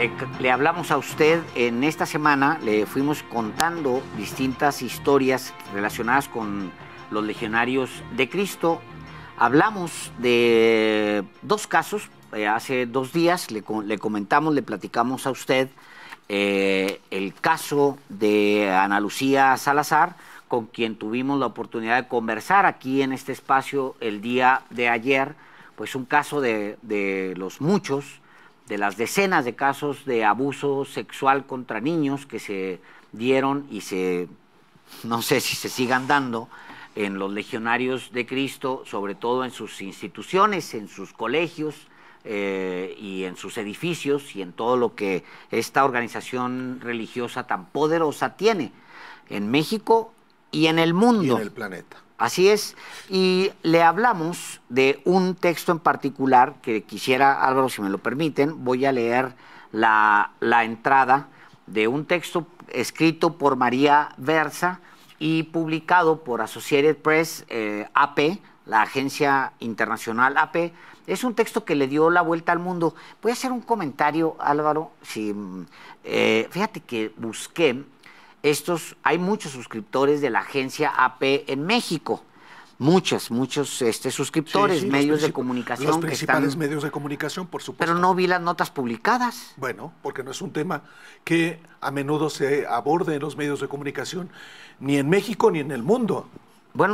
Eh, le, hablamos a usted en esta semana, le fuimos contando distintas historias relacionadas con los legionarios de Cristo. Hablamos de dos casos, eh, hace dos días le, comentamos, le platicamos a usted eh, el caso de Ana Lucía Salazar, con quien tuvimos la oportunidad de conversar aquí en este espacio el día de ayer, pues un caso de los muchos de las decenas de casos de abuso sexual contra niños que se dieron y se, no sé si se sigan dando, en los legionarios de Cristo, sobre todo en sus instituciones, en sus colegios eh, y en sus edificios y en todo lo que esta organización religiosa tan poderosa tiene en México y en el mundo. en el planeta. Así es. Y le hablamos de un texto en particular que quisiera, Álvaro, si me lo permiten, voy a leer la, entrada de un texto escrito por María Versa y publicado por Associated Press eh, AP, la agencia internacional AP. Es un texto que le dio la vuelta al mundo. Voy a hacer un comentario, Álvaro. Si, mm, eh, fíjate que busqué estos, hay muchos suscriptores de la agencia AP en México. Muchos, muchos este, suscriptores, medios de comunicación. Los principales medios de comunicación, por supuesto. Pero no vi las notas publicadas. Bueno, porque no es un tema que a menudo se aborde en los medios de comunicación, ni en México ni en el mundo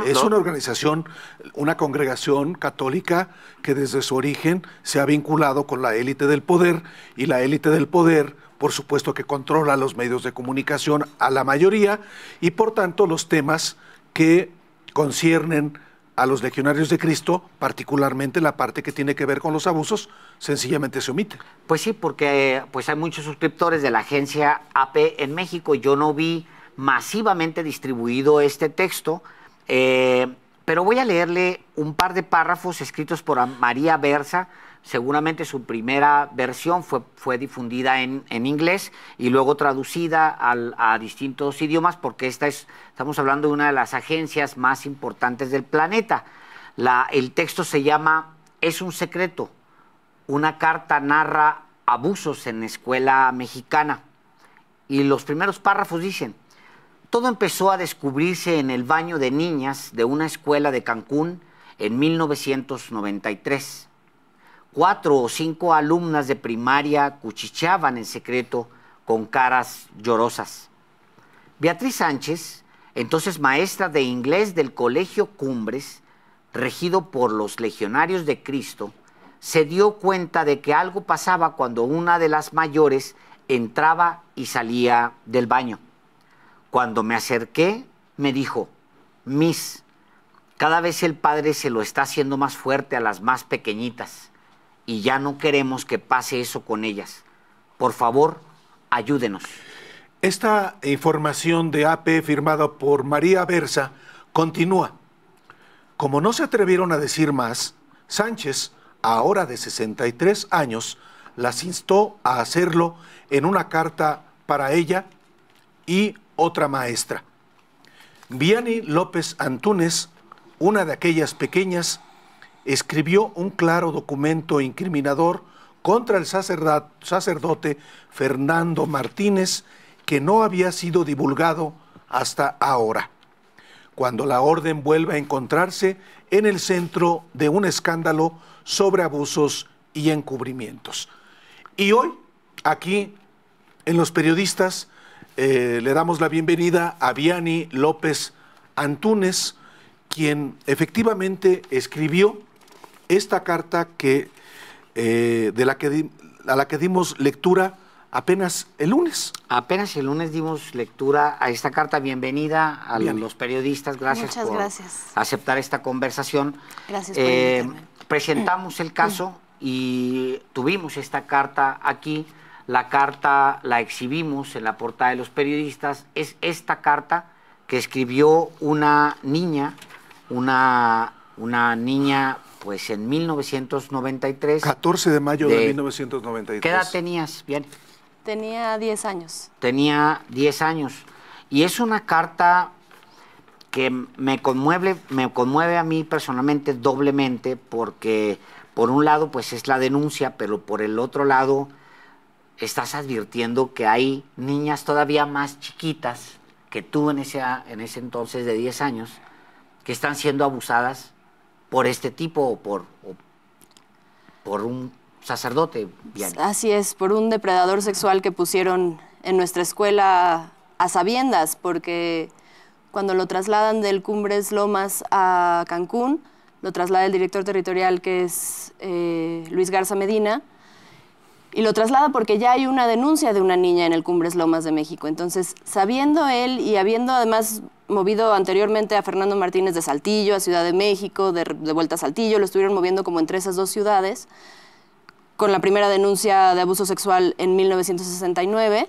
es una organización, una congregación católica que desde su origen se ha vinculado con la élite del poder y la élite del poder, por supuesto que controla los medios de comunicación a la mayoría y por tanto los temas que conciernen a los legionarios de Cristo, particularmente la parte que tiene que ver con los abusos, sencillamente se omite. Pues sí, porque pues hay muchos suscriptores de la agencia AP e en México. Yo no vi masivamente distribuido este texto. Eh, pero voy a leerle un par de párrafos escritos por María Versa. Seguramente su primera versión fue, fue difundida en, inglés y luego traducida a distintos idiomas porque esta es, estamos hablando de una de las agencias más importantes del planeta. el texto se llama Es un secreto. Una carta narra abusos en escuela mexicana. Y los primeros párrafos dicen, todo empezó a descubrirse en el baño de niñas de una escuela de Cancún en 1993. Cuatro o cinco alumnas de primaria cuchicheaban en secreto con caras llorosas. Beatriz Sánchez, entonces maestra de inglés del Colegio Cumbres, regido por los legionarios de Cristo, se dio cuenta de que algo pasaba cuando una de las mayores entraba y salía del baño. Cuando me acerqué, me dijo, Miss, cada vez el padre se lo está haciendo más fuerte a las más pequeñitas y ya no queremos que pase eso con ellas. Por favor, ayúdenos. Esta información de AP firmada por María Versa continúa. Como no se atrevieron a decir más, Sánchez, ahora de 63 años, las instó a hacerlo en una carta para ella y otra maestra. Viani López Antúnez, una de aquellas pequeñas, escribió un claro documento incriminador contra el sacerdote Fernando Martínez que no había sido divulgado hasta ahora, cuando la orden vuelve a encontrarse en el centro de un escándalo sobre abusos y encubrimientos. Y hoy, aquí, en los periodistas, eh, le damos la bienvenida a Viani López Antúnez, quien efectivamente escribió esta carta que, eh, de la que a la que dimos lectura apenas el lunes. Apenas el lunes dimos lectura a esta carta. Bienvenida a los periodistas. Gracias por aceptar esta conversación. Gracias eh, Presentamos el caso y tuvimos esta carta aquí la carta la exhibimos en la portada de los periodistas. Es esta carta que escribió una niña, una, una niña, pues en 1993. 14 de mayo de, 1993. ¿Qué edad tenías, bien? Tenía 10 años. Tenía 10 años. Y es una carta que me conmueve, me conmueve a mí personalmente doblemente porque por un lado pues es la denuncia, pero por el otro lado estás advirtiendo que hay niñas todavía más chiquitas que tú en ese, en ese entonces de 10 años que están siendo abusadas por este tipo o por, por un sacerdote. Bien. Así es, por un depredador sexual que pusieron en nuestra escuela a sabiendas, porque cuando lo trasladan del Cumbres Lomas a Cancún, lo traslada el director territorial que es eh, Luis Garza Medina, y lo traslada porque ya hay una denuncia de una niña en el Cumbres Lomas de México. Entonces, sabiendo él y habiendo además movido anteriormente a Fernando Martínez de Saltillo, a Ciudad de México, de, vuelta a Saltillo, lo estuvieron moviendo como entre esas dos ciudades, con la primera denuncia de abuso sexual en 1969.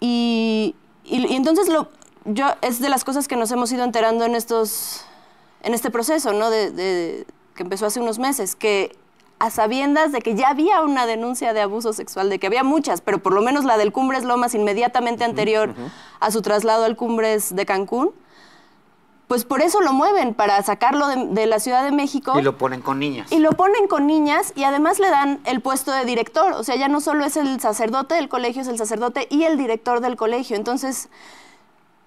Y, entonces lo, yo, es de las cosas que nos hemos ido enterando en, estos, en este proceso, ¿no? de que empezó hace unos meses, que a sabiendas de que ya había una denuncia de abuso sexual, de que había muchas, pero por lo menos la del Cumbres Lomas inmediatamente anterior a su traslado al Cumbres de Cancún, pues por eso lo mueven, para sacarlo de, la Ciudad de México. Y lo ponen con niñas. Y lo ponen con niñas y además le dan el puesto de director. O sea, ya no solo es el sacerdote del colegio, es el sacerdote y el director del colegio. Entonces,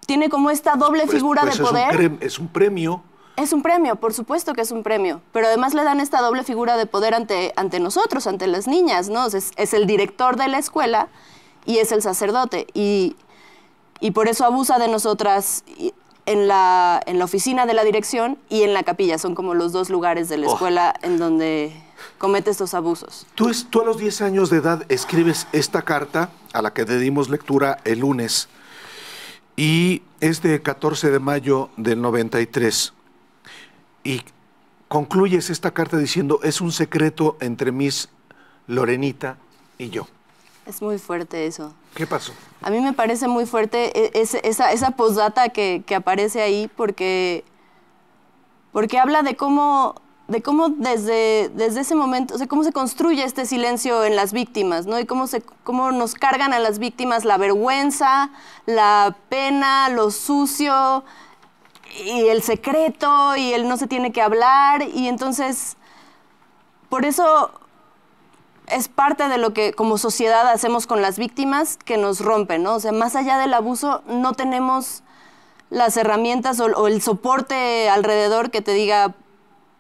tiene como esta doble pues, figura pues de poder. es un premio es un premio, por supuesto que es un premio, pero además le dan esta doble figura de poder ante, ante nosotros, ante las niñas, ¿no? Es, el director de la escuela y es el sacerdote, y, por eso abusa de nosotras en la, en la, oficina de la dirección y en la capilla, son como los dos lugares de la oh. escuela en donde comete estos abusos. Tú, a los 10 años de edad escribes esta carta a la que le dimos lectura el lunes, y es de 14 de mayo del 93. Y concluyes esta carta diciendo, es un secreto entre mis Lorenita y yo. Es muy fuerte eso. ¿Qué pasó? A mí me parece muy fuerte e-, esa, posdata que, aparece ahí porque, porque habla de cómo, de cómo desde, desde ese momento, o cómo se construye este silencio en las víctimas, ¿no? Y cómo, se, cómo nos cargan a las víctimas la vergüenza, la pena, lo sucio, y el secreto y él no se tiene que hablar y entonces por eso es parte de lo que como sociedad hacemos con las víctimas que nos rompen, ¿no? O sea, más allá del abuso no tenemos las herramientas o, el soporte alrededor que te diga,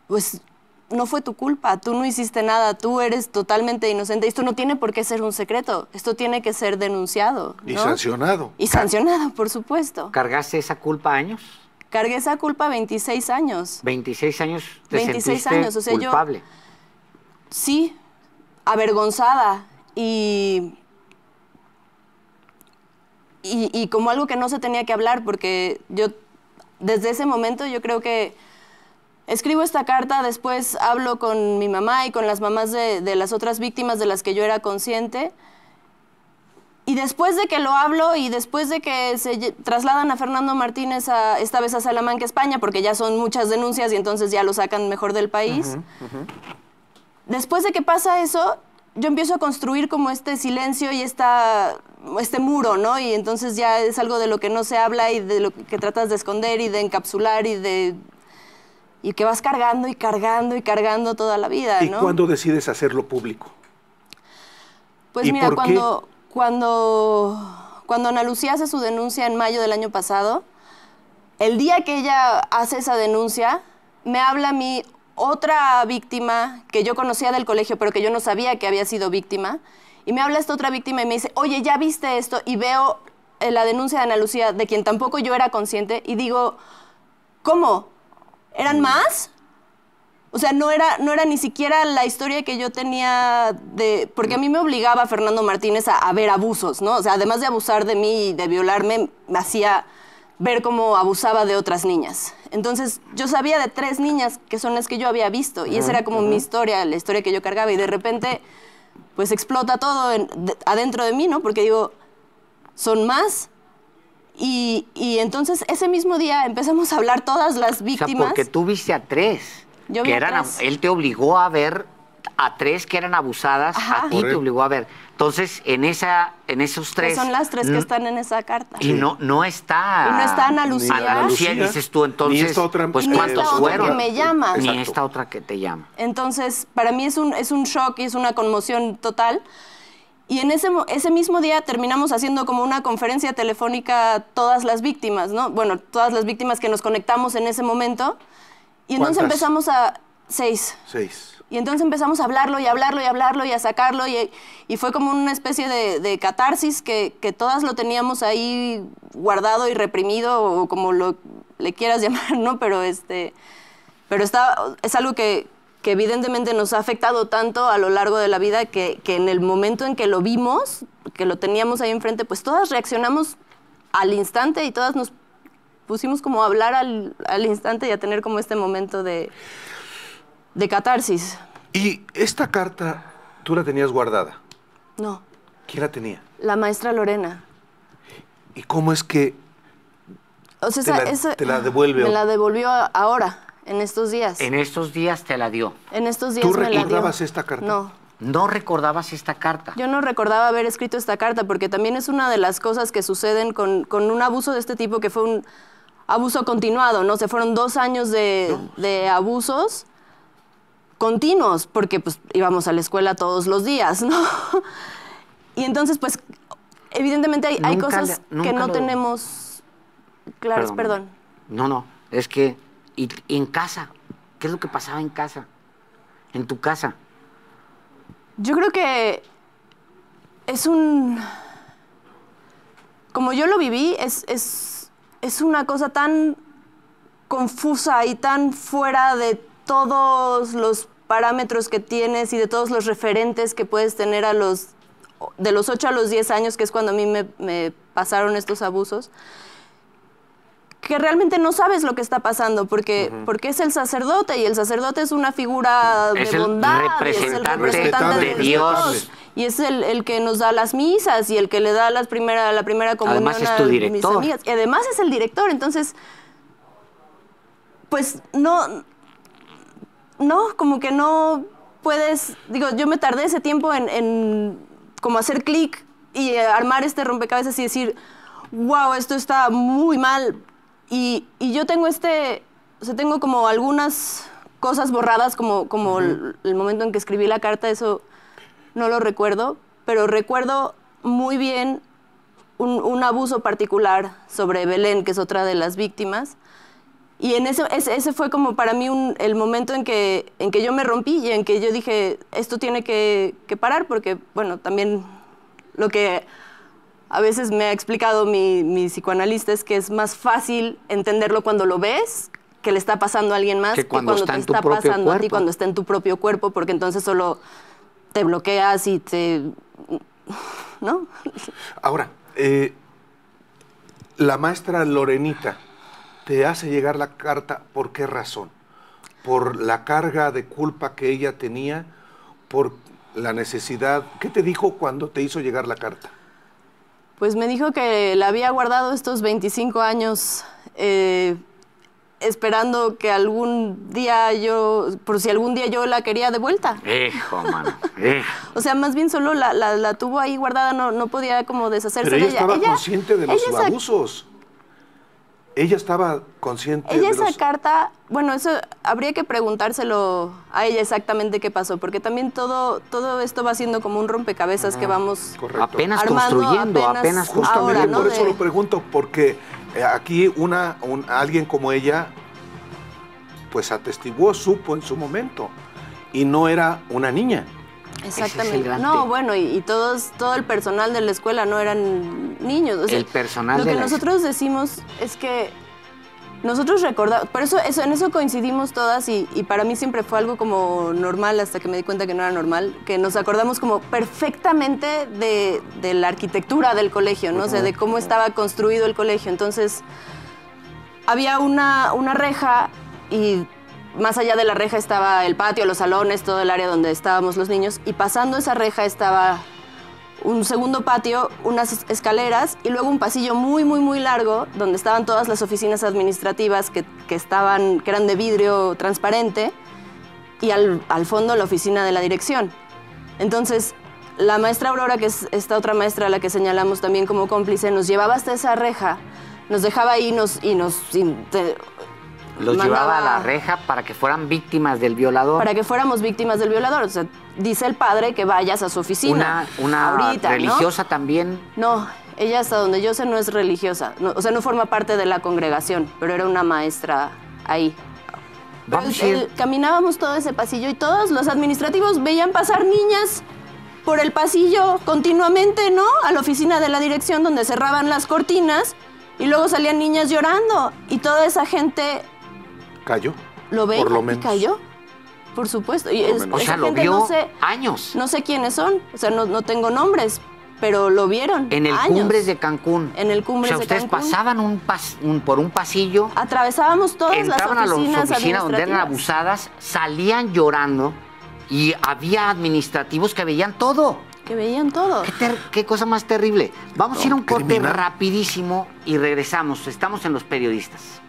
pues no fue tu culpa, tú no hiciste nada, tú eres totalmente inocente. Esto no tiene por qué ser un secreto, esto tiene que ser denunciado. Y sancionado. Y sancionado, por supuesto. ¿Cargaste esa culpa años? Cargué esa culpa 26 años. 26 años te años, o sea, culpable. Yo, sí, avergonzada y, y, como algo que no se tenía que hablar porque yo desde ese momento yo creo que escribo esta carta, después hablo con mi mamá y con las mamás de, de, las otras víctimas de las que yo era consciente y después de que lo hablo y después de que se trasladan a Fernando Martínez esta vez a Salamanca, España, porque ya son muchas denuncias y entonces ya lo sacan mejor del país, después de que pasa eso, yo empiezo a construir como este silencio y esta, este muro, ¿no? Y entonces ya es algo de lo que no se habla y de lo que tratas de esconder y de encapsular y de... Y que vas cargando y cargando y cargando toda la vida, ¿no? ¿Y cuándo decides hacerlo público? Pues mira, cuando... Cuando, cuando Ana Lucía hace su denuncia en mayo del año pasado, el día que ella hace esa denuncia, me habla a mí otra víctima que yo conocía del colegio, pero que yo no sabía que había sido víctima. Y me habla esta otra víctima y me dice, oye, ¿ya viste esto? Y veo eh, la denuncia de Ana Lucía, de quien tampoco yo era consciente, y digo, ¿cómo? ¿Eran mm. más? O sea, no era, no era ni siquiera la historia que yo tenía de. Porque a mí me obligaba Fernando Martínez a, ver abusos, ¿no? O sea, además de abusar de mí y de violarme, me hacía ver cómo abusaba de otras niñas. Entonces, yo sabía de tres niñas que son las que yo había visto. Y esa era como mi historia, la historia que yo cargaba. Y de repente, pues explota todo adentro de mí, ¿no? Porque digo, son más. Y, entonces, ese mismo día empezamos a hablar todas las víctimas. O sea, porque tú viste a tres que eran, él te obligó a ver a tres que eran abusadas, a ti te obligó a ver. Entonces, en esa, en esos tres. son las tres que están en esa carta. Y no, no está. Y no está Ana Lucía. Ana Lucía, dices tú entonces. Ni esta otra, pues ni esta Otra que me llama. Ni esta otra que te llama. Entonces, para mí es un, es un shock y es una conmoción total. Y en ese, ese mismo día terminamos haciendo como una conferencia telefónica todas las víctimas, ¿no? Bueno, todas las víctimas que nos conectamos en ese momento. Y entonces empezamos a... Seis. Seis. Y entonces empezamos a hablarlo y hablarlo y hablarlo y a sacarlo y, fue como una especie de, de catarsis que, todas lo teníamos ahí guardado y reprimido o como lo le quieras llamar, ¿no? Pero este, pero es algo que, evidentemente nos ha afectado tanto a lo largo de la vida que en el momento en que lo vimos, que lo teníamos ahí enfrente, pues todas reaccionamos al instante y todas nos pusimos como a hablar al, instante y a tener como este momento de, de catarsis. ¿Y esta carta tú la tenías guardada? No. ¿Quién la tenía? La maestra Lorena. ¿Y cómo es que o sea, te, esa, la, te, la, devuelve? Me la devolvió ahora, en estos días. En estos días te la dio. En estos días me la dio. esta carta? No. No recordabas esta carta. Yo no recordaba haber escrito esta carta porque también es una de las cosas que suceden con, con un abuso de este tipo que fue un abuso continuado, ¿no? Se fueron dos años de, abusos continuos, porque pues íbamos a la escuela todos los días, ¿no? y entonces, pues, evidentemente hay, cosas que no tenemos claras, perdón. No, no, es que, y, y en casa, ¿qué es lo que pasaba en casa? En tu casa. Yo creo que es un... Como yo lo viví, es, es es una cosa tan confusa y tan fuera de todos los parámetros que tienes y de todos los referentes que puedes tener a los, de los 8 a los 10 años, que es cuando a mí me, pasaron estos abusos, que realmente no sabes lo que está pasando, porque, porque es el sacerdote y el sacerdote es una figura de bondad, es el representante de, Dios y es el, que nos da las misas y el que le da las primera, la primera comunión además es tu director. mis amigas. Y además es el director, entonces, pues no, no, como que no puedes, digo, yo me tardé ese tiempo en, como hacer clic y armar este rompecabezas y decir, wow, esto está muy mal. Y, yo tengo este, o sea, tengo como algunas cosas borradas, como, como el, momento en que escribí la carta, eso no lo recuerdo, pero recuerdo muy bien un, abuso particular sobre Belén, que es otra de las víctimas. Y en ese, ese, fue como para mí el momento en que, en que yo me rompí y en que yo dije, esto tiene que, parar, porque, bueno, también lo que a veces me ha explicado mi, psicoanalista es que es más fácil entenderlo cuando lo ves, que le está pasando a alguien más, que cuando, está te está pasando a ti, cuando está en tu propio cuerpo, porque entonces solo te bloqueas y te... ¿No? Ahora, eh, la maestra Lorenita te hace llegar la carta por qué razón? ¿Por la carga de culpa que ella tenía? ¿Por la necesidad? ¿Qué te dijo cuando te hizo llegar la carta? Pues me dijo que la había guardado estos 25 años eh, esperando que algún día yo, por si algún día yo la quería de vuelta. Hijo, mano. o sea, más bien solo la, tuvo ahí guardada, no, no podía como deshacerse de ella ella. Estaba consciente de los abusos. Ella estaba consciente. Ella esa carta, bueno, eso habría que preguntárselo a ella exactamente qué pasó, porque también todo, todo esto va siendo como un rompecabezas que vamos apenas construyendo, apenas, Por eso lo pregunto, porque eh, aquí una, alguien como ella, pues atestiguó, supo en su momento, y no era una niña. Exactamente. no, bueno, y, todos, todo el personal de la escuela no eran niños. el personal. Lo que nosotros decimos es que nosotros recordamos, por eso, en eso coincidimos todas y, y, para mí siempre fue algo como normal hasta que me di cuenta que no era normal, que nos acordamos como perfectamente de, la arquitectura del colegio, ¿no? de cómo estaba construido el colegio. Entonces, había una, una reja y más allá de la reja estaba el patio, los salones, todo el área donde estábamos los niños y pasando esa reja estaba un segundo patio, unas escaleras y luego un pasillo muy, muy, muy largo donde estaban todas las oficinas administrativas que, estaban, eran de vidrio transparente y al, fondo la oficina de la dirección. Entonces, la maestra Aurora, que es esta otra maestra a la que señalamos también como cómplice, nos llevaba hasta esa reja, nos dejaba ahí nos, y nos... los llevaba a la reja para que fueran víctimas del violador. Para que fuéramos víctimas del violador. O sea, dice el padre que vayas a su oficina. Una, una religiosa también. No, ella hasta donde yo sé no es religiosa, o sea, no forma parte de la congregación, pero era una maestra ahí. caminábamos todo ese pasillo y todos los administrativos veían pasar niñas por el pasillo continuamente, ¿no? A la oficina de la dirección donde cerraban las cortinas y luego salían niñas llorando y toda esa gente... ¿Cayó? ¿Lo ve? Por ¿Cayó? Por supuesto. Y es, no sé, años. No sé quiénes son, o sea, no, tengo nombres, pero lo vieron. En el Cumbres de Cancún. En el Cumbres o sea, ustedes pasaban un, pas, por un pasillo. Atravesábamos todas las oficinas. a las oficinas donde eran abusadas, salían llorando y había administrativos que veían todo. Que veían todo. Qué, cosa más terrible. Vamos a ir a un corte rapidísimo y regresamos. Estamos en los periodistas.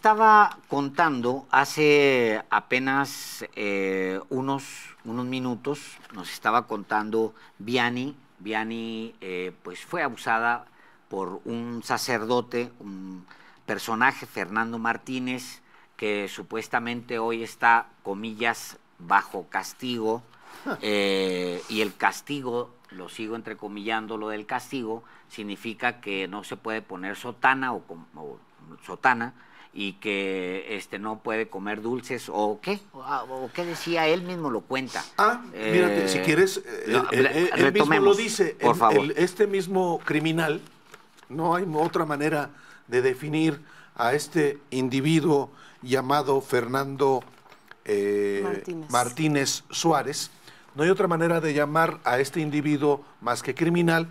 estaba contando hace apenas eh, unos, unos minutos, nos estaba contando Viani. Viani eh, pues fue abusada por un sacerdote, un personaje, Fernando Martínez, que supuestamente hoy está, comillas, bajo castigo. Eh, y el castigo, lo sigo entrecomillando, lo del castigo, significa que no se puede poner sotana o, o sotana y que este no puede comer dulces o qué o, qué decía él mismo lo cuenta ah si quieres dice este mismo criminal no hay otra manera de definir a este individuo llamado Fernando eh, Martínez. Martínez Suárez no hay otra manera de llamar a este individuo más que criminal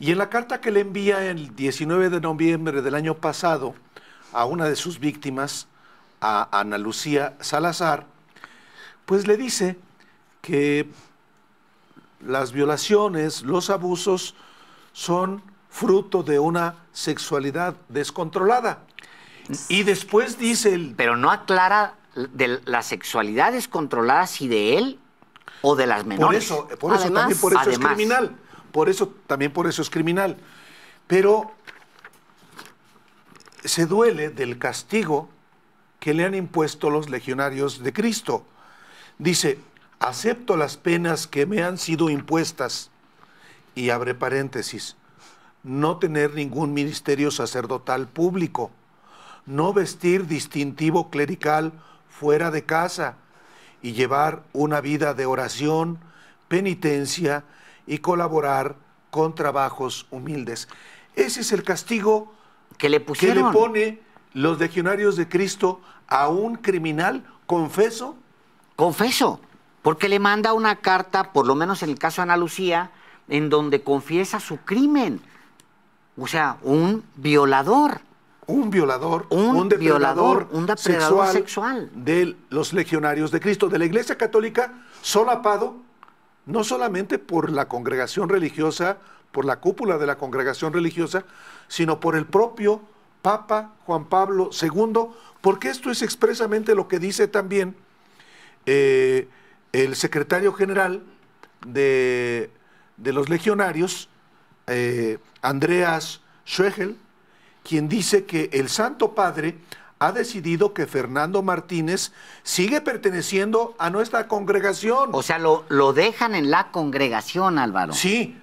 y en la carta que le envía el 19 de noviembre del año pasado a una de sus víctimas, a Ana Lucía Salazar, pues le dice que las violaciones, los abusos son fruto de una sexualidad descontrolada. Y después dice el... Pero no aclara de la sexualidad descontrolada si de él o de las menores. Por eso, también es criminal. Por eso, también por eso es criminal. Pero se duele del castigo que le han impuesto los legionarios de Cristo. Dice, acepto las penas que me han sido impuestas, y abre paréntesis, no tener ningún ministerio sacerdotal público, no vestir distintivo clerical fuera de casa, y llevar una vida de oración, penitencia y colaborar con trabajos humildes. Ese es el castigo que le pusieron. pone los legionarios de Cristo a un criminal confeso. Confeso, porque le manda una carta, por lo menos en el caso de Ana Lucía, en donde confiesa su crimen. O sea, un violador. Un violador, un, violador, sexual, sexual, de los legionarios de Cristo, de la Iglesia Católica, solapado no solamente por la congregación religiosa por la cúpula de la congregación religiosa, sino por el propio Papa Juan Pablo II, porque esto es expresamente lo que dice también eh, el secretario general de, los legionarios, eh, Andreas Schwegel, quien dice que el Santo Padre ha decidido que Fernando Martínez sigue perteneciendo a nuestra congregación. O sea, lo, lo dejan en la congregación, Álvaro. Sí,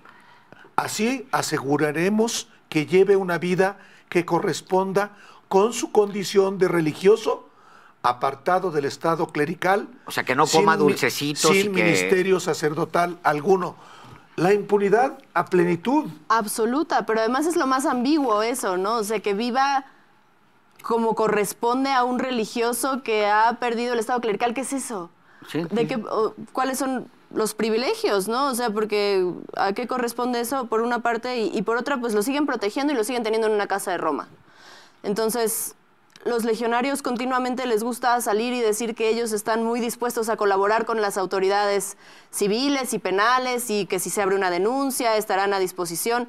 Así aseguraremos que lleve una vida que corresponda con su condición de religioso apartado del estado clerical. O sea, que no coma dulcecitos. Sin ministerio sacerdotal alguno. La impunidad a plenitud. Absoluta, pero además es lo más ambiguo eso, ¿no? O sea, que viva como corresponde a un religioso que ha perdido el estado clerical. ¿Qué es eso? ¿De ¿Cuáles son los privilegios, ¿no? O sea, porque ¿a qué corresponde eso por una parte? Y, por otra, pues lo siguen protegiendo y lo siguen teniendo en una casa de Roma. Entonces, los legionarios continuamente les gusta salir y decir que ellos están muy dispuestos a colaborar con las autoridades civiles y penales y que si se abre una denuncia estarán a disposición,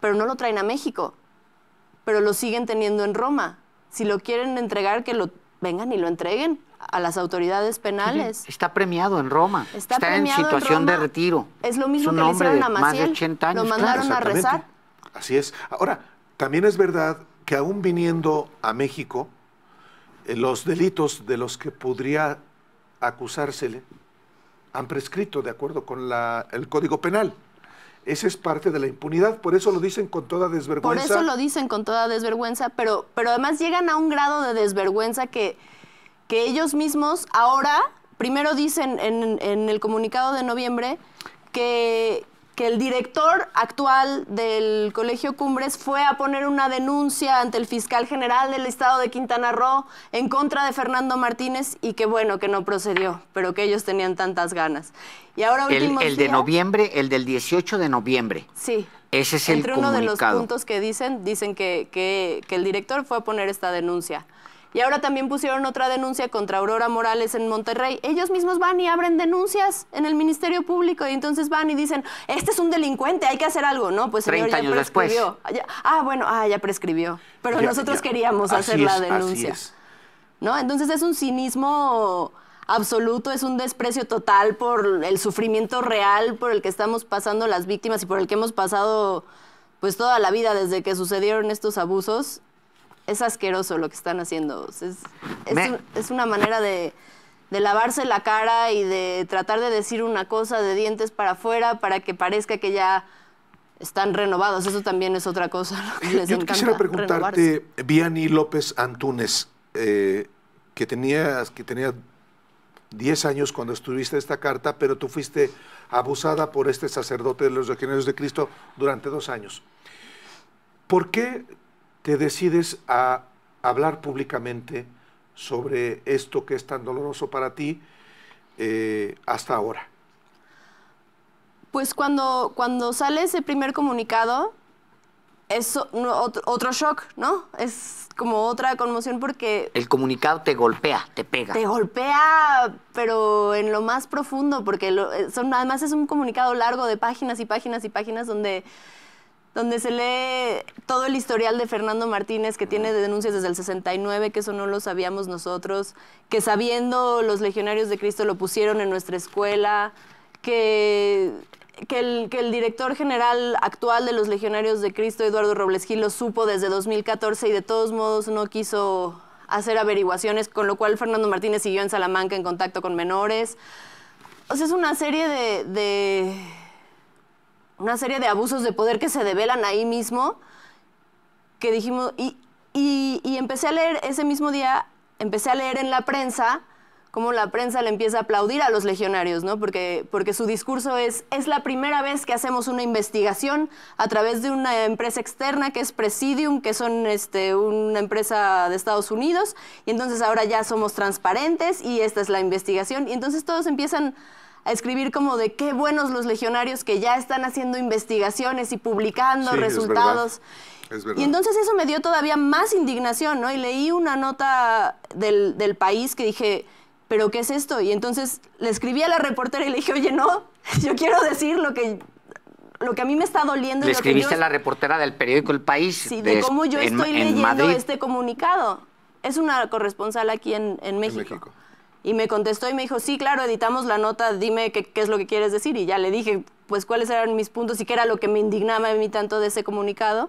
pero no lo traen a México, pero lo siguen teniendo en Roma. Si lo quieren entregar, que lo vengan y lo entreguen a las autoridades penales. Está premiado en Roma. Está, en situación de retiro. Es lo mismo que le hicieron a Más de 80 años. Lo mandaron a rezar. Así es. Ahora, también es verdad que aún viniendo a México, eh, los delitos de los que podría acusársele han prescrito de acuerdo con la, el Código Penal. Esa es parte de la impunidad, por eso lo dicen con toda desvergüenza. Por eso lo dicen con toda desvergüenza, pero, pero además llegan a un grado de desvergüenza que, que ellos mismos ahora, primero dicen en, en el comunicado de noviembre que, que el director actual del Colegio Cumbres fue a poner una denuncia ante el fiscal general del estado de Quintana Roo en contra de Fernando Martínez y que bueno que no procedió, pero que ellos tenían tantas ganas. Y ahora último el, de noviembre, el del 18 de noviembre. Sí. Ese es el Entre uno de los puntos que dicen, dicen que el director fue a poner esta denuncia. Y ahora también pusieron otra denuncia contra Aurora Morales en Monterrey. Ellos mismos van y abren denuncias en el Ministerio Público y entonces van y dicen, este es un delincuente, hay que hacer algo, ¿no? Pues señor, ya prescribió. Después. Ah, ah, bueno, ah, ya prescribió. Pero nosotros queríamos hacer la denuncia. ¿No? Entonces es un cinismo absoluto, es un desprecio total por el sufrimiento real por el que estamos pasando las víctimas y por el que hemos pasado pues toda la vida desde que sucedieron estos abusos es asqueroso lo que están haciendo. Es, una manera de, lavarse la cara y de tratar de decir una cosa de dientes para afuera para que parezca que ya están renovados. Eso también es otra cosa. quisiera preguntarte, Viani López Antunes, eh, que tenías, que 10 años cuando estuviste esta carta, pero tú fuiste abusada por este sacerdote de los legionarios de Cristo durante dos años. ¿Por qué te decides a hablar públicamente sobre esto que es tan doloroso para ti eh, hasta ahora? Pues cuando, cuando sale ese primer comunicado, es otro, shock, ¿no? Es como otra conmoción porque... El comunicado te golpea, te pega. Te golpea, pero en lo más profundo, porque eh, son, además es un comunicado largo de páginas y páginas y páginas donde donde se lee todo el historial de Fernando Martínez, que tiene denuncias desde el 69, que eso no lo sabíamos nosotros, que sabiendo los legionarios de Cristo lo pusieron en nuestra escuela, que, que, el, que el director general actual de los legionarios de Cristo, Eduardo Robles Gil, lo supo desde 2014 y de todos modos no quiso hacer averiguaciones, con lo cual Fernando Martínez siguió en Salamanca en contacto con menores. O sea, es una serie de una serie de abusos de poder que se develan ahí mismo, que dijimos, y, y, empecé a leer ese mismo día, empecé a leer en la prensa cómo la prensa le empieza a aplaudir a los legionarios, ¿no? Porque, porque su discurso es, es la primera vez que hacemos una investigación a través de una empresa externa que es Presidium, que son este, una empresa de Estados Unidos, y entonces ahora ya somos transparentes y esta es la investigación, y entonces todos empiezan a escribir como de qué buenos los legionarios que ya están haciendo investigaciones y publicando resultados. Y entonces eso me dio todavía más indignación, ¿no? Y leí una nota del, país que dije, ¿pero qué es esto? Y entonces le escribí a la reportera y le dije, oye, no, yo quiero decir lo que lo que a mí me está doliendo. Le escribiste a la reportera del periódico El País. Sí, de, cómo yo estoy leyendo este comunicado. Es una corresponsal aquí en, En México. Y me contestó y me dijo, sí, claro, editamos la nota, dime qué, qué es lo que quieres decir. Y ya le dije, pues, cuáles eran mis puntos y qué era lo que me indignaba a mí tanto de ese comunicado.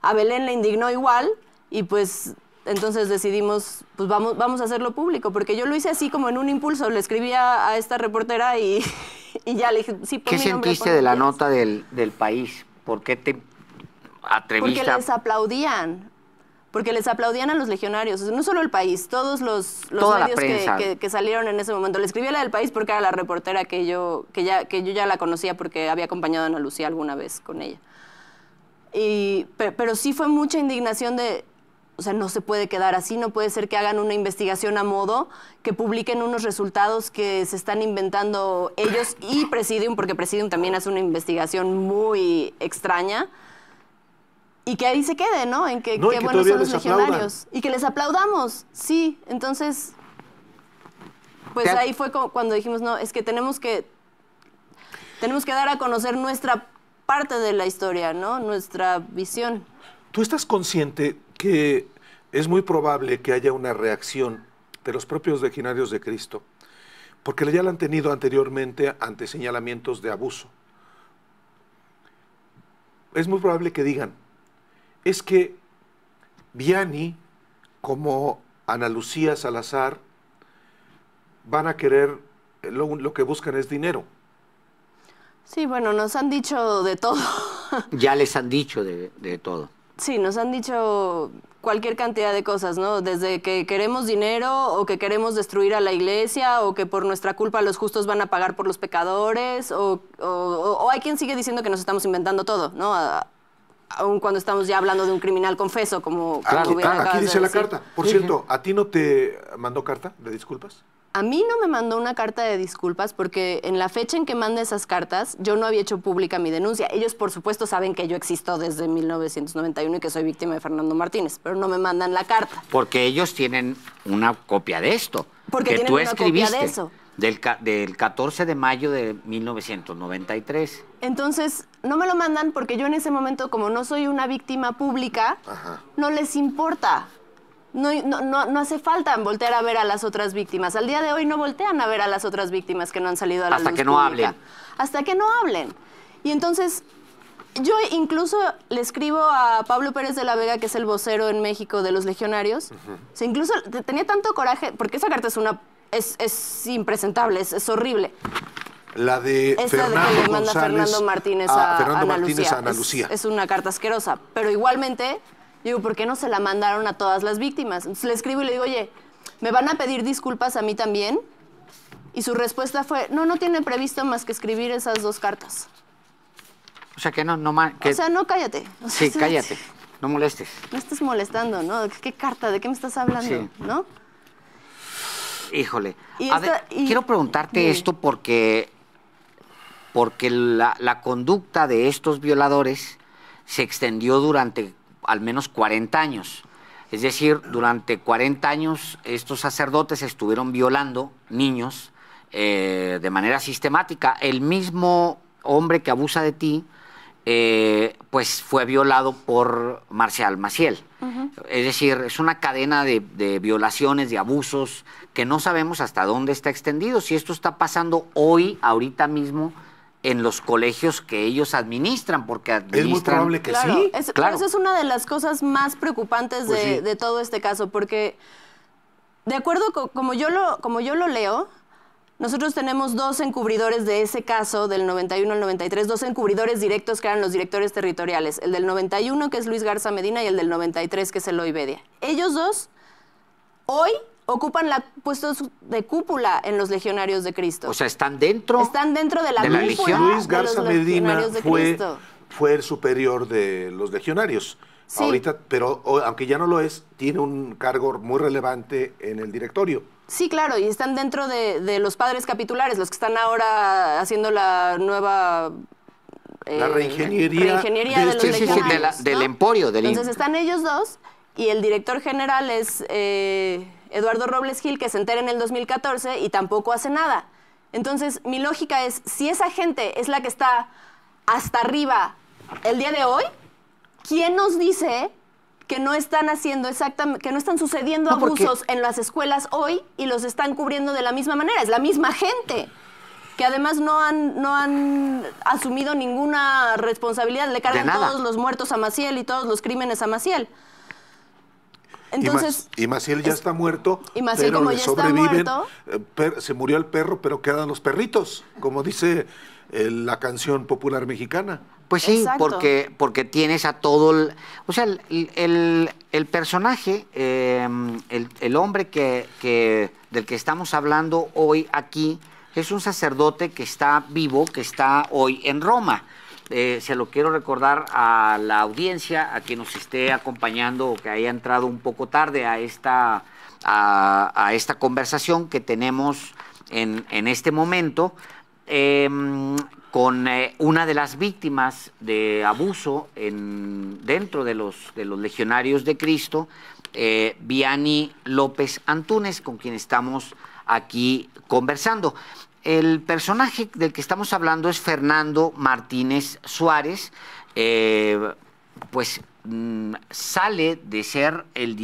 A Belén le indignó igual y pues entonces decidimos, pues vamos, vamos a hacerlo público, porque yo lo hice así como en un impulso, le escribí a, esta reportera y, y, ya le dije, sí, por ¿Qué sentiste de la nota del, del, país? ¿Por qué te atreviste? Porque les aplaudían porque les aplaudían a los legionarios, no solo el país, todos los, medios que, salieron en ese momento. Le escribí a la del país porque era la reportera que yo, que ya, que yo ya la conocía porque había acompañado a Ana Lucía alguna vez con ella. Y, pero, pero, sí fue mucha indignación de, o sea, no se puede quedar así, no puede ser que hagan una investigación a modo, que publiquen unos resultados que se están inventando ellos y Presidium, porque Presidium también hace una investigación muy extraña y que ahí se quede, ¿no? En que, qué buenos son los legionarios. Y que les aplaudamos, sí. Entonces, pues ahí fue cuando dijimos, no, es que tenemos que, tenemos que dar a conocer nuestra parte de la historia, ¿no? Nuestra visión. ¿Tú estás consciente que es muy probable que haya una reacción de los propios legionarios de Cristo? Porque ya la han tenido anteriormente ante señalamientos de abuso. Es muy probable que digan, es que Viani, como Ana Lucía Salazar, van a querer, eh, lo, que buscan es dinero. Sí, bueno, nos han dicho de todo. ya les han dicho de, todo. Sí, nos han dicho cualquier cantidad de cosas, ¿no? Desde que queremos dinero o que queremos destruir a la iglesia o que por nuestra culpa los justos van a pagar por los pecadores o, hay quien sigue diciendo que nos estamos inventando todo, ¿no? aun cuando estamos ya hablando de un criminal confeso, como, ah, aquí, ah, dice la carta. Por cierto, ¿a ti no te mandó carta de disculpas? A mí no me mandó una carta de disculpas porque en la fecha en que manda esas cartas yo no había hecho pública mi denuncia. Ellos por supuesto saben que yo existo desde 1991 y que soy víctima de Fernando Martínez, pero no me mandan la carta. Porque ellos tienen una copia de esto. Porque tienen tú una escribiste. copia de eso. Del, 14 de mayo de 1993. Entonces, no me lo mandan porque yo en ese momento, como no soy una víctima pública, no les importa. No, no, hace falta voltear a ver a las otras víctimas. Al día de hoy no voltean a ver a las otras víctimas que no han salido a la Hasta que no hablen. Hasta que no hablen. Y entonces, yo incluso le escribo a Pablo Pérez de la Vega, que es el vocero en México de los legionarios. incluso tenía tanto coraje, porque esa carta es una es, impresentable, es, horrible. La de Fernando Martínez a, Ana Lucía. Es, una carta asquerosa. Pero igualmente, digo, ¿por qué no se la mandaron a todas las víctimas? Entonces le escribo y le digo, oye, ¿me van a pedir disculpas a mí también? Y su respuesta fue, no, no tiene previsto más que escribir esas dos cartas. O sea, que no, no más... O sea, no, cállate. sí, cállate. No molestes. No estás molestando, ¿no? ¿Qué, carta? ¿De qué me estás hablando? ¿No? Híjole. Quiero preguntarte esto porque, porque la, conducta de estos violadores se extendió durante al menos 40 años. Es decir, durante 40 años estos sacerdotes estuvieron violando niños eh, de manera sistemática. El mismo hombre que abusa de ti, eh, pues fue violado por Marcial Maciel. Es decir, es una cadena de, violaciones, de abusos, que no sabemos hasta dónde está extendido. Si esto está pasando hoy, ahorita mismo, en los colegios que ellos administran, porque Es muy probable que sí. claro. Esa es una de las cosas más preocupantes pues de, todo este caso, porque de acuerdo con, como, yo lo, como yo lo leo, nosotros tenemos dos encubridores de ese caso, del 91 al 93, dos encubridores directos que eran los directores territoriales, el del 91 que es Luis Garza Medina y el del 93 que es Eloy Bedia. Ellos dos hoy ocupan la, puestos de cúpula en los legionarios de Cristo. O sea, están dentro. Están dentro de la, de Luis Garza Medina fue, fue, el superior de los legionarios. Ahorita, pero aunque ya no lo es, tiene un cargo muy relevante en el directorio. Sí, claro, y están dentro de, los padres capitulares, los que están ahora haciendo la nueva eh, la reingeniería, de, este del emporio. Entonces están ellos dos y el director general es eh, Eduardo Robles Gil, que se entera en el 2014 y tampoco hace nada. Entonces mi lógica es, si esa gente es la que está hasta arriba el día de hoy, ¿quién nos dice que no están haciendo exactamente, que no están sucediendo abusos en las escuelas hoy y los están cubriendo de la misma manera, es la misma gente que además no han, no han asumido ninguna responsabilidad, le cargan todos los muertos a Maciel y todos los crímenes a Maciel. y, Maciel ya está muerto, y Maciel pero como ya está muerto, eh, se murió el perro, pero quedan los perritos, como dice eh, la canción popular mexicana. Pues sí, porque, porque tienes a todo el. O sea, el, el, personaje, em, el, hombre que, que, del que estamos hablando hoy aquí, es un sacerdote que está vivo, que está hoy en Roma. Eh, se lo quiero recordar a la audiencia, a quien nos esté acompañando o que haya entrado un poco tarde a esta, a esta conversación que tenemos en, en este momento. Em, con eh, una de las víctimas de abuso en, dentro de los, de los legionarios de Cristo, eh, Viani López Antunes, con quien estamos aquí conversando. El personaje del que estamos hablando es Fernando Martínez Suárez, eh, pues mm, sale de ser el,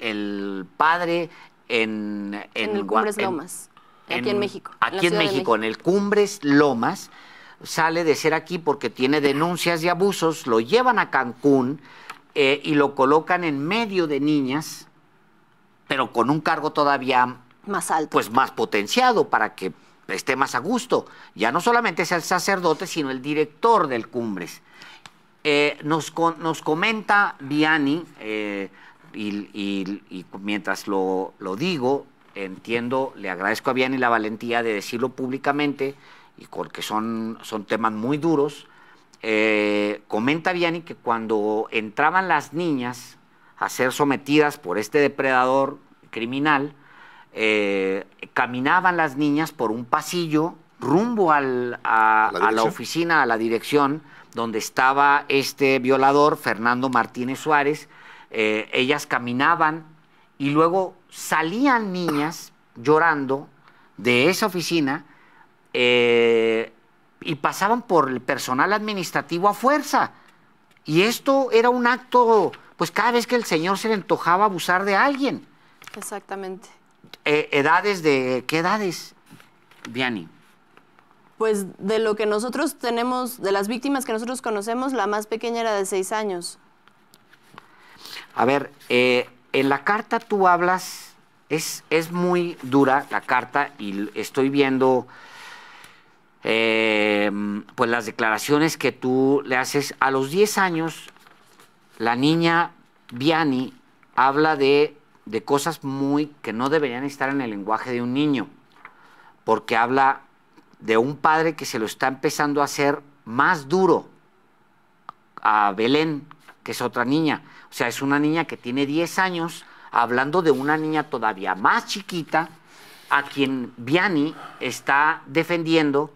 el, padre en, en, en el Cumbres Lomas aquí en México. Aquí en, México, en el Cumbres Lomas, sale de ser aquí porque tiene denuncias de abusos, lo llevan a Cancún eh, y lo colocan en medio de niñas, pero con un cargo todavía más alto. Pues más potenciado para que esté más a gusto. Ya no solamente es el sacerdote, sino el director del Cumbres. Eh, nos, nos, comenta Viani, eh, y, mientras lo, lo digo, entiendo, le agradezco a Vianney la valentía de decirlo públicamente, y porque son, son temas muy duros. Eh, comenta Vianney que cuando entraban las niñas a ser sometidas por este depredador criminal, eh, caminaban las niñas por un pasillo rumbo a, ¿La oficina, a la dirección, donde estaba este violador, Fernando Martínez Suárez. Eh, ellas caminaban y luego salían niñas llorando de esa oficina eh, y pasaban por el personal administrativo a fuerza. Y esto era un acto, pues cada vez que el señor se le antojaba abusar de alguien. Exactamente. Eh, ¿Edades de qué edades, Viani? Pues de lo que nosotros tenemos, de las víctimas que nosotros conocemos, la más pequeña era de seis años. A ver, eh, en la carta tú hablas, es, muy dura la carta y estoy viendo em, pues las declaraciones que tú le haces. A los 10 años, la niña Viani habla de, de cosas muy que no deberían estar en el lenguaje de un niño, porque habla de un padre que se lo está empezando a hacer más duro a Belén, que es otra niña o sea, es una niña que tiene 10 años, hablando de una niña todavía más chiquita, a quien Viani está defendiendo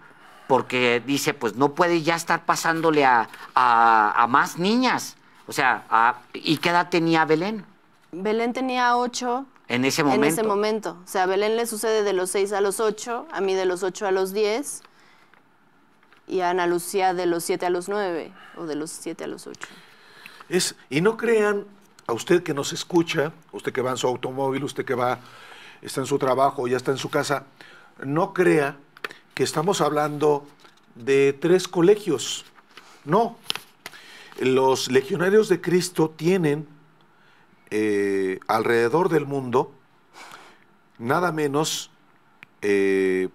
porque dice, pues no puede ya estar pasándole a, a, a más niñas. O sea, a, ¿y qué edad tenía Belén? Belén tenía 8. En ese momento. En ese momento. O sea, a Belén le sucede de los 6 a los 8, a mí de los 8 a los 10 y a Ana Lucía de los 7 a los 9 o de los 7 a los 8 y no crean a usted que nos escucha, usted que va en su automóvil, usted que va, está en su trabajo, ya está en su casa, no crea que estamos hablando de tres colegios. No. Los legionarios de Cristo tienen eh, alrededor del mundo nada menos eh,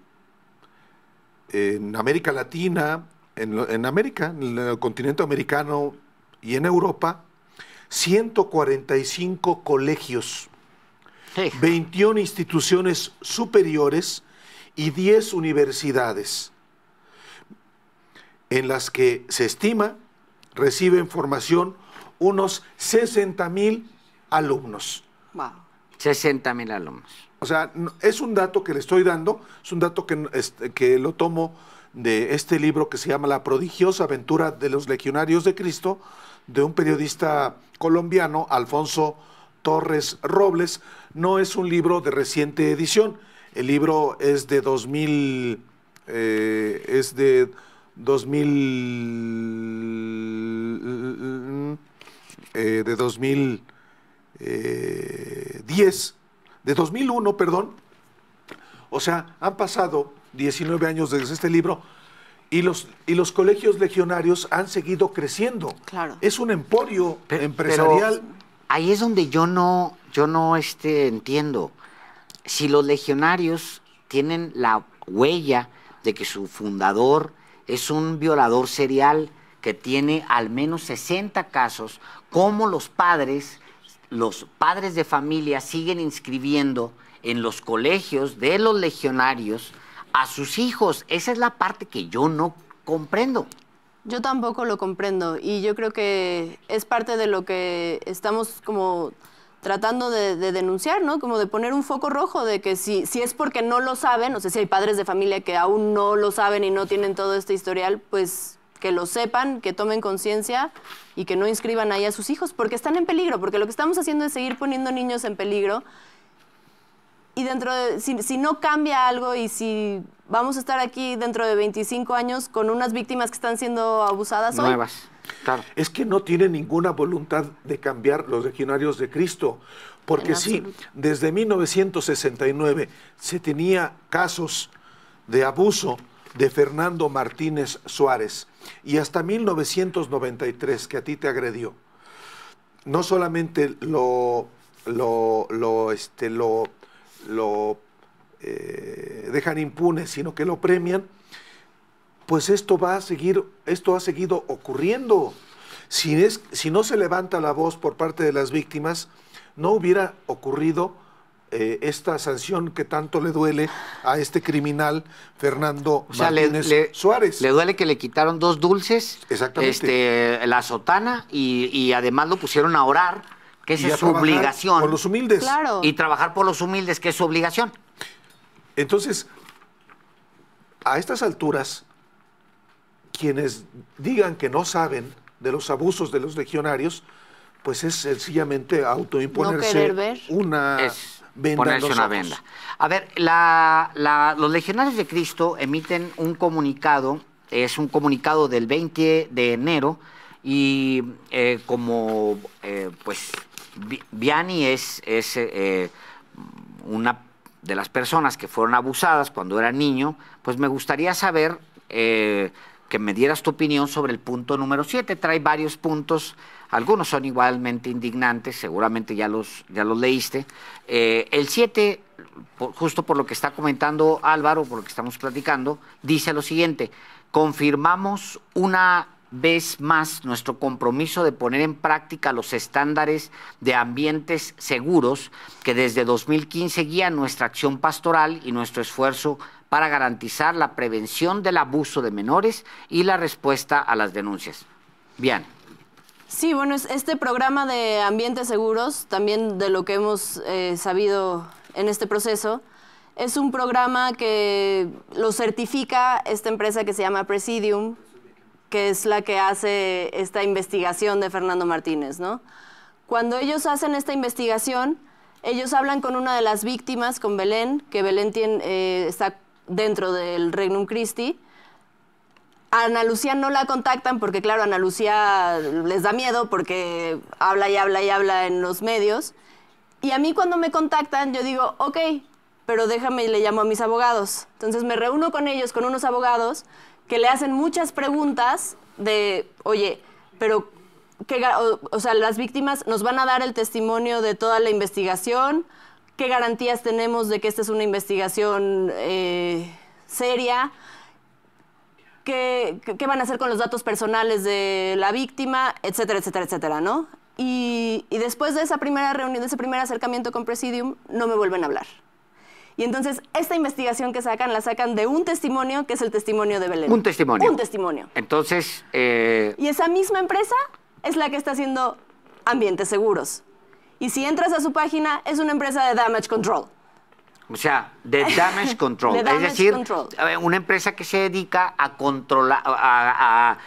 en América Latina, en, en América, en el continente americano, y en Europa 145 colegios, 21 instituciones superiores y 10 universidades, en las que se estima reciben formación unos 60 mil alumnos. Wow. 60 mil alumnos. O sea, es un dato que le estoy dando, es un dato que, este, que lo tomo de este libro que se llama La prodigiosa aventura de los legionarios de Cristo, de un periodista colombiano, Alfonso Torres Robles. No es un libro de reciente edición, el libro es de 2000, eh, es de 2000, eh, de 2010, eh, de 2001, perdón. O sea, han pasado 19 años desde este libro, y los, y los colegios legionarios han seguido creciendo. Claro. Es un emporio empresarial. ahí es donde yo no, yo no este, entiendo. Si los legionarios tienen la huella de que su fundador es un violador serial que tiene al menos 60 casos, ¿cómo los padres, los padres de familia siguen inscribiendo en los colegios de los legionarios a sus hijos. Esa es la parte que yo no comprendo. Yo tampoco lo comprendo y yo creo que es parte de lo que estamos como tratando de, denunciar, ¿no? Como de poner un foco rojo de que si, si es porque no lo saben, o sea, si hay padres de familia que aún no lo saben y no tienen todo este historial, pues que lo sepan, que tomen conciencia y que no inscriban ahí a sus hijos porque están en peligro, porque lo que estamos haciendo es seguir poniendo niños en peligro y dentro de, si, no cambia algo y si vamos a estar aquí dentro de 25 años con unas víctimas que están siendo abusadas Nuevas. Claro. Es que no tiene ninguna voluntad de cambiar los legionarios de Cristo, porque sí, desde 1969 se tenía casos de abuso de Fernando Martínez Suárez y hasta 1993 que a ti te agredió. No solamente lo lo, lo, este, lo lo eh, dejan impune, sino que lo premian, pues esto va a seguir, esto ha seguido ocurriendo. Si, si no se levanta la voz por parte de las víctimas, no hubiera ocurrido eh, esta sanción que tanto le duele a este criminal Fernando o Suárez. Le duele que le quitaron dos dulces, Exactamente. Este, la sotana y además lo pusieron a orar que es su obligación. Por los humildes. Y trabajar por los humildes, que es su obligación. Entonces, a estas alturas, quienes digan que no saben de los abusos de los legionarios, pues es sencillamente autoimponerse una venda. una venda. A ver, los legionarios de Cristo emiten un comunicado, es un comunicado del 20 de enero, y eh, como eh, pues Viani es, eh, eh, una de las personas que fueron abusadas cuando era niño, pues me gustaría saber eh, que me dieras tu opinión sobre el punto número 7. Trae varios puntos, algunos son igualmente indignantes, seguramente ya los, ya los leíste. el 7, justo por lo que está comentando Álvaro, por lo que estamos platicando, dice lo siguiente, confirmamos una vez más nuestro compromiso de poner en práctica los estándares de ambientes seguros que desde 2015 guían nuestra acción pastoral y nuestro esfuerzo para garantizar la prevención del abuso de menores y la respuesta a las denuncias. Bien. Sí, bueno, este programa de ambientes seguros, también de lo que hemos eh, sabido en este proceso, es un programa que lo certifica esta empresa que se llama Presidium, que es la que hace esta investigación de Fernando Martínez, Cuando ellos hacen esta investigación, ellos hablan con una de las víctimas, con Belén, que Belén eh, está dentro del Regnum Christi. A Ana Lucía no la contactan porque, claro, Ana Lucía les da miedo porque habla y habla y habla en los medios. Y a mí cuando me contactan, yo digo, ok, pero déjame y le llamo a mis abogados. Entonces me reúno con ellos, con unos abogados, que le hacen muchas preguntas de, oye, pero, o, sea, las víctimas nos van a dar el testimonio de toda la investigación, qué garantías tenemos de que esta es una investigación eh, seria, ¿Qué, van a hacer con los datos personales de la víctima, etcétera, etcétera, etcétera, ¿no? Y, y después de esa primera reunión, de ese primer acercamiento con Presidium, no me vuelven a hablar. Y entonces esta investigación que sacan la sacan de un testimonio que es el testimonio de Belén. Un testimonio. Un testimonio. Entonces... Eh, y esa misma empresa es la que está haciendo ambientes seguros. Y si entras a su página, es una empresa de damage control. O sea, de damage control. es decir, eh, una empresa que se dedica a controlar, a,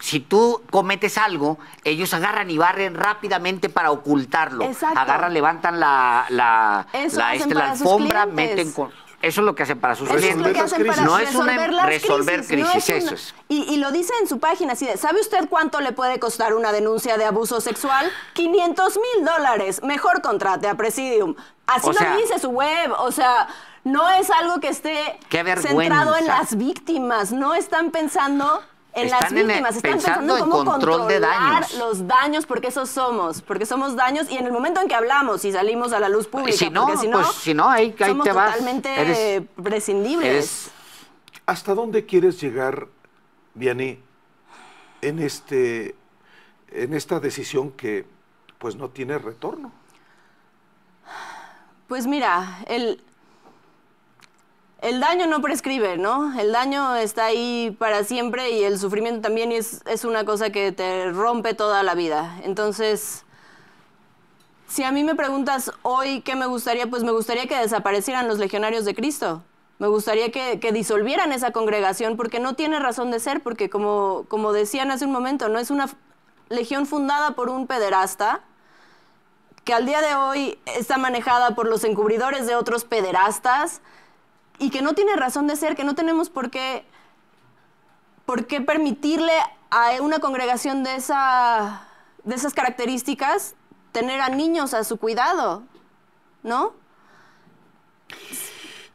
si tú cometes algo, ellos agarran y barren rápidamente para ocultarlo. Exacto. Agarran, levantan la, la este, alfombra, meten con... Eso es lo que hace para sus clientes. Es hacen para no las resolver crisis. Y, lo dice en su página, así ¿sabe usted cuánto le puede costar una denuncia de abuso sexual? 500 mil dólares. Mejor contrate a Presidium. Así lo dice su web. O sea, no es algo que esté centrado en las víctimas. No están pensando en las víctimas, están pensando, en cómo controlar los daños, porque esos somos, porque somos daños y en el momento en que hablamos y salimos a la luz pública, si no, si no, pues, si totalmente eres, prescindibles. ¿Hasta dónde quieres llegar, Vianney, en, este, en esta decisión que pues no tiene retorno? Pues mira, el, el daño no prescribe, ¿no? El daño está ahí para siempre y el sufrimiento también es, es, una cosa que te rompe toda la vida. Entonces, si a mí me preguntas hoy qué me gustaría, pues me gustaría que desaparecieran los legionarios de Cristo. Me gustaría que, disolvieran esa congregación porque no tiene razón de ser, porque como, como decían hace un momento, no es una legión fundada por un pederasta, que al día de hoy está manejada por los encubridores de otros pederastas, y que no tiene razón de ser, que no tenemos por qué, permitirle a una congregación de, esa, de esas características tener a niños a su cuidado, ¿no?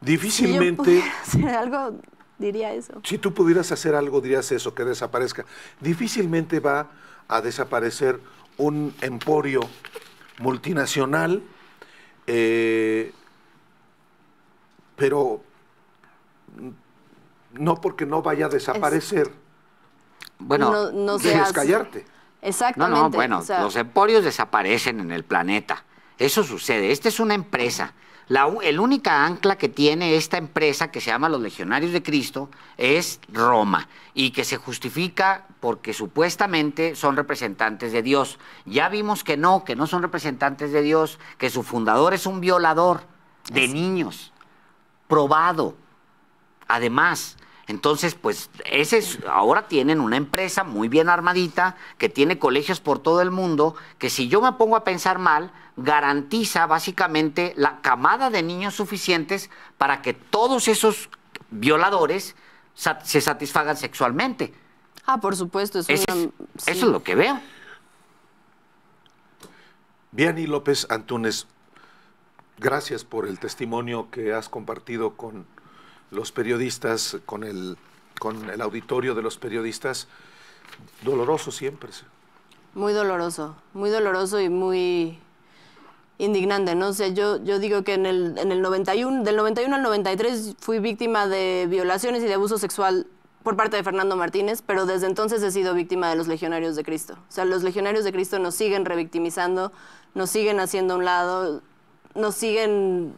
Difícilmente. Si hacer algo, diría eso. Si tú pudieras hacer algo, dirías eso, que desaparezca. Difícilmente va a desaparecer un emporio multinacional, eh, pero no porque no vaya a desaparecer. Bueno, no, callarte. Exactamente. No, no, bueno, los emporios desaparecen en el planeta. Eso sucede. Esta es una empresa. el única ancla que tiene esta empresa que se llama los Legionarios de Cristo es Roma y que se justifica porque supuestamente son representantes de Dios. Ya vimos que no, que no son representantes de Dios, que su fundador es un violador de niños, probado, Además, entonces, pues, ese ahora tienen una empresa muy bien armadita, que tiene colegios por todo el mundo, que si yo me pongo a pensar mal, garantiza básicamente la camada de niños suficientes para que todos esos violadores se satisfagan sexualmente. Ah, por supuesto. Eso es lo que veo. y López Antunes, gracias por el testimonio que has compartido con los periodistas, con el, con el auditorio de los periodistas, doloroso siempre. Muy doloroso, muy doloroso y muy indignante, ¿no? yo, yo digo que en el, en el 91, del 91 al 93 fui víctima de violaciones y de abuso sexual por parte de Fernando Martínez, pero desde entonces he sido víctima de los legionarios de Cristo. O sea, los legionarios de Cristo nos siguen revictimizando, nos siguen haciendo un lado, nos siguen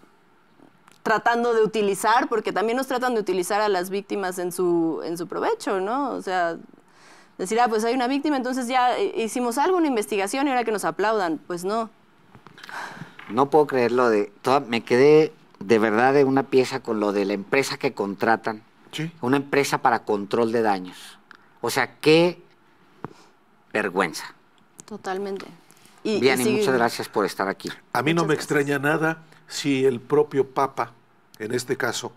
tratando de utilizar, porque también nos tratan de utilizar a las víctimas en su, en su provecho, ¿no? O sea, decir, ah, pues hay una víctima, entonces ya hicimos algo, una investigación y ahora que nos aplaudan, pues no. No puedo creerlo de... me quedé de verdad de una pieza con lo de la empresa que contratan. ¿Sí? Una empresa para control de daños. O sea, qué vergüenza. Totalmente. Y, Bien, muchas gracias por estar aquí. A mí no me extraña nada si el propio Papa, en este caso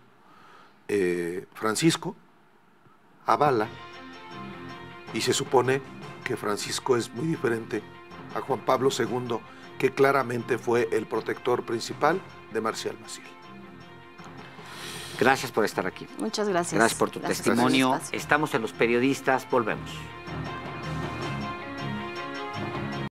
eh, Francisco, avala y se supone que Francisco es muy diferente a Juan Pablo II, que claramente fue el protector principal de Marcial Maciel. Gracias por estar aquí. Muchas gracias. Gracias por tu testimonio. Estamos en Los Periodistas, volvemos.